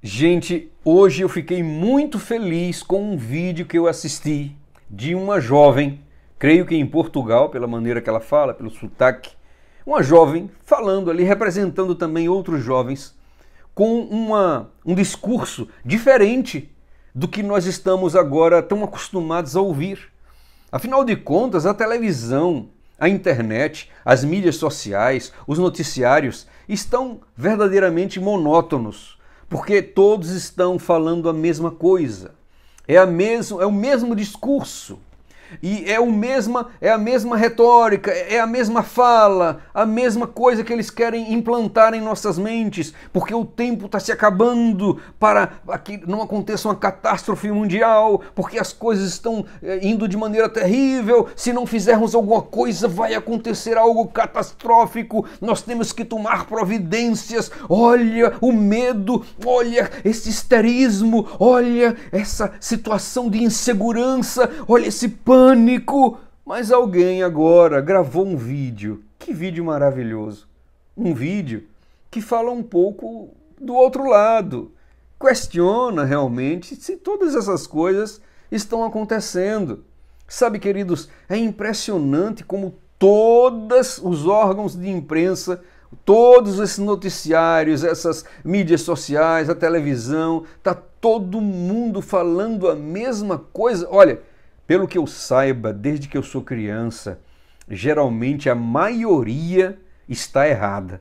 Gente, hoje eu fiquei muito feliz com um vídeo que eu assisti de uma jovem, creio que em Portugal, pela maneira que ela fala, pelo sotaque, uma jovem falando ali, representando também outros jovens, com uma, um discurso diferente do que nós estamos agora tão acostumados a ouvir. Afinal de contas, a televisão, a internet, as mídias sociais, os noticiários estão verdadeiramente monótonos porque todos estão falando a mesma coisa. É, a mesmo, é o mesmo discurso. E é o mesma, é a mesma retórica, é a mesma fala, a mesma coisa que eles querem implantar em nossas mentes, porque o tempo está se acabando para que não aconteça uma catástrofe mundial, porque as coisas estão eh, indo de maneira terrível. Se não fizermos alguma coisa, vai acontecer algo catastrófico. Nós temos que tomar providências. Olha o medo, olha esse histerismo, olha essa situação de insegurança, olha esse pânico pânico! Mas alguém agora gravou um vídeo. Que vídeo maravilhoso! Um vídeo que fala um pouco do outro lado, questiona realmente se todas essas coisas estão acontecendo. Sabe, queridos, é impressionante como todos os órgãos de imprensa, todos esses noticiários, essas mídias sociais, a televisão, tá todo mundo falando a mesma coisa. Olha, pelo que eu saiba, desde que eu sou criança, geralmente a maioria está errada.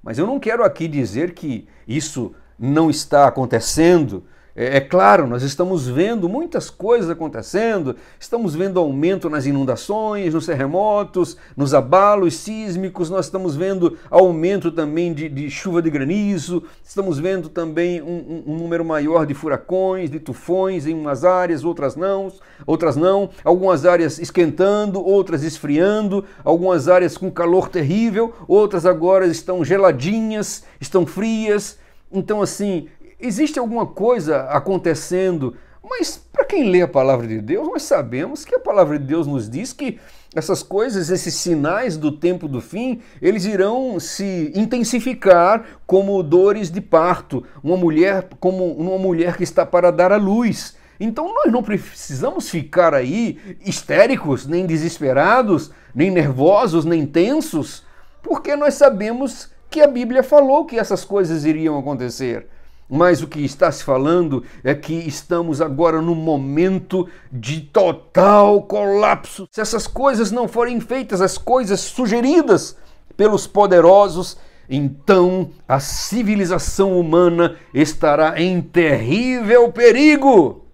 Mas eu não quero aqui dizer que isso não está acontecendo, é, é, claro, nós estamos vendo muitas coisas acontecendo, estamos vendo aumento nas inundações, nos terremotos, nos abalos sísmicos, nós estamos vendo aumento também de, de chuva de granizo, estamos vendo também um, um, um, número maior de furacões, de tufões em umas áreas, outras não, outras não, algumas áreas esquentando, outras esfriando, algumas áreas com calor terrível, outras agora estão geladinhas, estão frias. Então, assim, Existe alguma coisa acontecendo, mas para quem lê a palavra de Deus, nós sabemos que a palavra de Deus nos diz que essas coisas, esses sinais do tempo do fim, eles irão se intensificar como dores de parto, uma mulher como uma mulher que está para dar à luz. Então nós não precisamos ficar aí histéricos, nem desesperados, nem nervosos, nem tensos, porque nós sabemos que a Bíblia falou que essas coisas iriam acontecer. Mas o que está se falando é que estamos agora num momento de total colapso. Se essas coisas não forem feitas, as coisas sugeridas pelos poderosos, então a civilização humana estará em terrível perigo.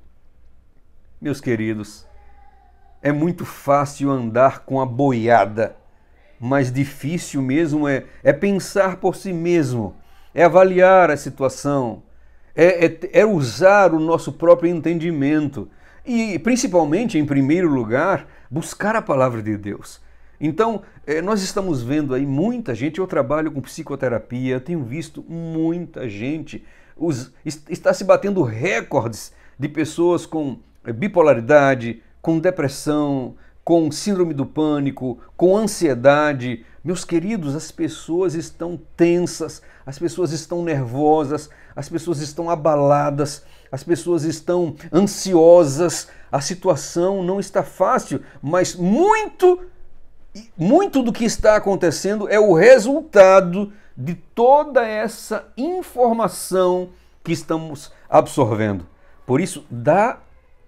Meus queridos, é muito fácil andar com a boiada, mas difícil mesmo é, é pensar por si mesmo é avaliar a situação, é, é, é usar o nosso próprio entendimento e, principalmente, em primeiro lugar, buscar a palavra de Deus. Então, é, nós estamos vendo aí muita gente. Eu trabalho com psicoterapia, tenho visto muita gente. Os, está se batendo recordes de pessoas com é, bipolaridade, com depressão, com síndrome do pânico, com ansiedade, meus queridos, as pessoas estão tensas, as pessoas estão nervosas, as pessoas estão abaladas, as pessoas estão ansiosas, a situação não está fácil, mas muito muito do que está acontecendo é o resultado de toda essa informação que estamos absorvendo. Por isso, dá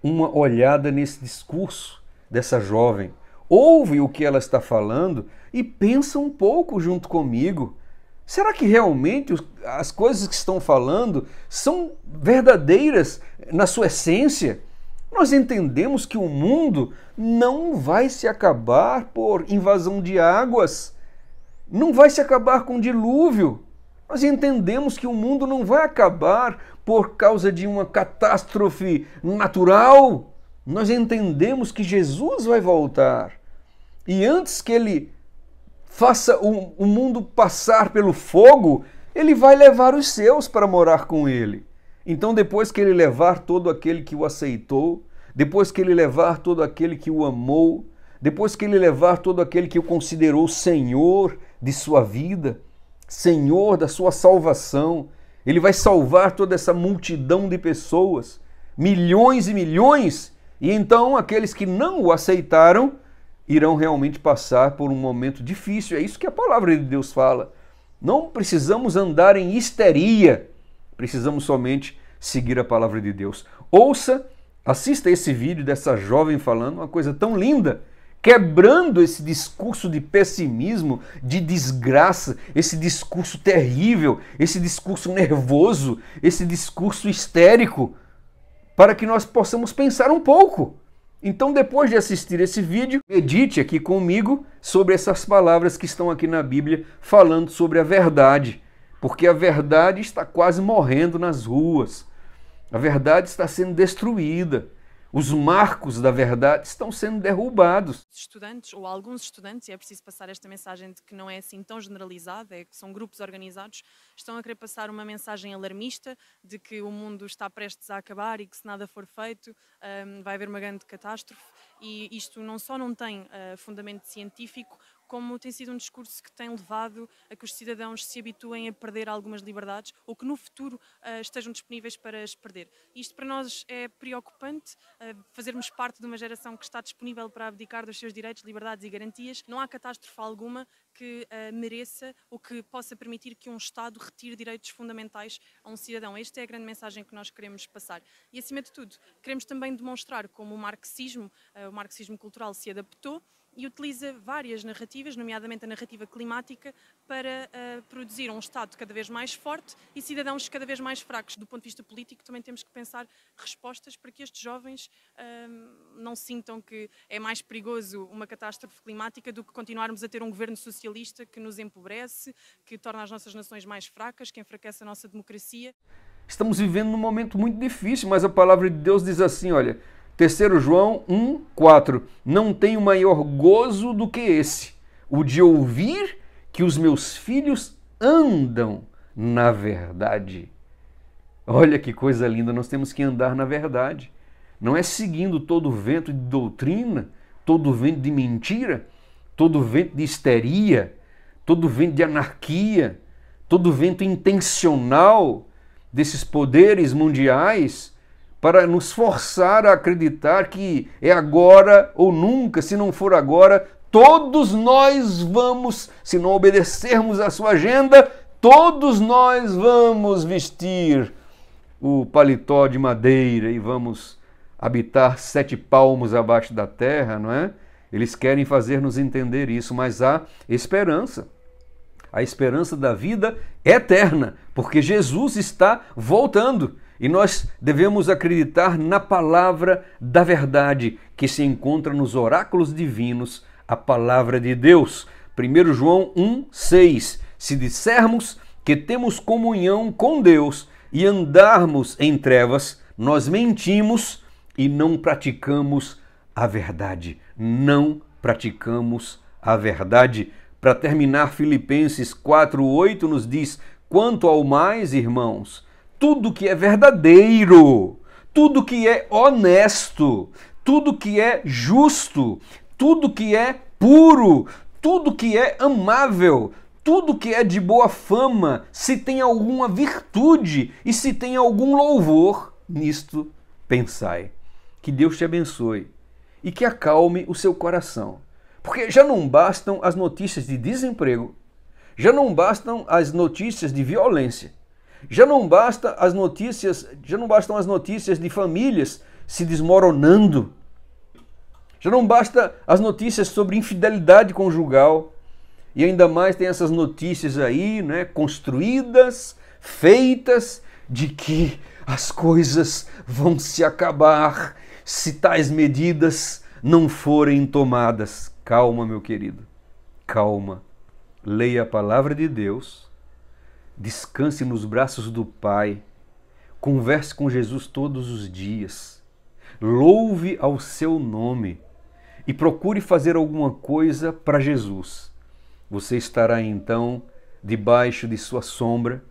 uma olhada nesse discurso dessa jovem Ouve o que ela está falando e pensa um pouco junto comigo. Será que realmente as coisas que estão falando são verdadeiras na sua essência? Nós entendemos que o mundo não vai se acabar por invasão de águas, não vai se acabar com dilúvio. Nós entendemos que o mundo não vai acabar por causa de uma catástrofe natural. Nós entendemos que Jesus vai voltar. E antes que ele faça o, o mundo passar pelo fogo, ele vai levar os seus para morar com ele. Então, depois que ele levar todo aquele que o aceitou, depois que ele levar todo aquele que o amou, depois que ele levar todo aquele que o considerou Senhor de sua vida, Senhor da sua salvação, ele vai salvar toda essa multidão de pessoas, milhões e milhões, e então aqueles que não o aceitaram irão realmente passar por um momento difícil. É isso que a palavra de Deus fala. Não precisamos andar em histeria, precisamos somente seguir a palavra de Deus. Ouça, assista esse vídeo dessa jovem falando uma coisa tão linda, quebrando esse discurso de pessimismo, de desgraça, esse discurso terrível, esse discurso nervoso, esse discurso histérico, para que nós possamos pensar um pouco. Então, depois de assistir esse vídeo, medite aqui comigo sobre essas palavras que estão aqui na Bíblia falando sobre a verdade, porque a verdade está quase morrendo nas ruas, a verdade está sendo destruída. Os marcos da verdade estão sendo derrubados. Estudantes ou alguns estudantes, e é preciso passar esta mensagem de que não é assim tão generalizada, é que são grupos organizados, estão a querer passar uma mensagem alarmista de que o mundo está prestes a acabar e que se nada for feito um, vai haver uma grande catástrofe. E isto não só não tem uh, fundamento científico, como tem sido um discurso que tem levado a que os cidadãos se habituem a perder algumas liberdades ou que no futuro uh, estejam disponíveis para as perder. Isto para nós é preocupante, uh, fazermos parte de uma geração que está disponível para abdicar dos seus direitos, liberdades e garantias. Não há catástrofe alguma que uh, mereça ou que possa permitir que um Estado retire direitos fundamentais a um cidadão. Esta é a grande mensagem que nós queremos passar. E acima de tudo, queremos também demonstrar como o marxismo, o marxismo cultural se adaptou e utiliza várias narrativas, nomeadamente a narrativa climática, para uh, produzir um Estado cada vez mais forte e cidadãos cada vez mais fracos. Do ponto de vista político, também temos que pensar respostas para que estes jovens uh, não sintam que é mais perigoso uma catástrofe climática do que continuarmos a ter um governo socialista que nos empobrece, que torna as nossas nações mais fracas, que enfraquece a nossa democracia. Estamos vivendo num momento muito difícil, mas a palavra de Deus diz assim: olha Terceiro João 1, 4. Não tenho maior gozo do que esse, o de ouvir que os meus filhos andam na verdade. Olha que coisa linda, nós temos que andar na verdade. Não é seguindo todo vento de doutrina, todo vento de mentira, todo vento de histeria, todo vento de anarquia, todo vento intencional desses poderes mundiais para nos forçar a acreditar que é agora ou nunca, se não for agora, todos nós vamos, se não obedecermos à sua agenda, todos nós vamos vestir o paletó de madeira e vamos habitar sete palmos abaixo da terra, não é? Eles querem fazer-nos entender isso, mas há esperança. A esperança da vida é eterna, porque Jesus está voltando. E nós devemos acreditar na palavra da verdade que se encontra nos oráculos divinos, a palavra de Deus. 1 João 1:6. Se dissermos que temos comunhão com Deus e andarmos em trevas, nós mentimos e não praticamos a verdade. Não praticamos a verdade. Para terminar, Filipenses 4:8 nos diz: "Quanto ao mais, irmãos, tudo que é verdadeiro, tudo que é honesto, tudo que é justo, tudo que é puro, tudo que é amável, tudo que é de boa fama, se tem alguma virtude e se tem algum louvor, nisto pensai. Que Deus te abençoe e que acalme o seu coração. Porque já não bastam as notícias de desemprego, já não bastam as notícias de violência, já não basta as notícias, já não bastam as notícias de famílias se desmoronando. Já não basta as notícias sobre infidelidade conjugal. E ainda mais tem essas notícias aí, né, construídas, feitas de que as coisas vão se acabar se tais medidas não forem tomadas. Calma, meu querido. Calma. Leia a palavra de Deus Descanse nos braços do Pai. Converse com Jesus todos os dias. Louve ao seu nome e procure fazer alguma coisa para Jesus. Você estará então debaixo de sua sombra,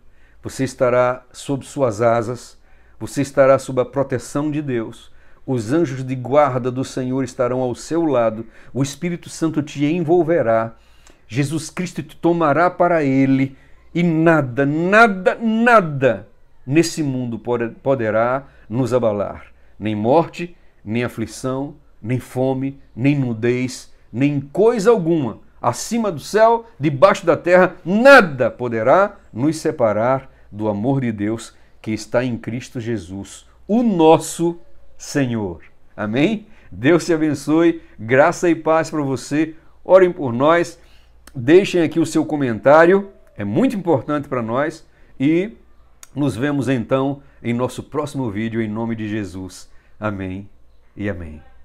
você estará sob suas asas, você estará sob a proteção de Deus. Os anjos de guarda do Senhor estarão ao seu lado, o Espírito Santo te envolverá, Jesus Cristo te tomará para ele e nada, nada, nada nesse mundo poderá nos abalar. Nem morte, nem aflição, nem fome, nem nudez, nem coisa alguma. Acima do céu, debaixo da terra, nada poderá nos separar do amor de Deus que está em Cristo Jesus, o nosso Senhor. Amém? Deus te abençoe, graça e paz para você. Orem por nós, deixem aqui o seu comentário é muito importante para nós e nos vemos então em nosso próximo vídeo, em nome de Jesus. Amém e amém.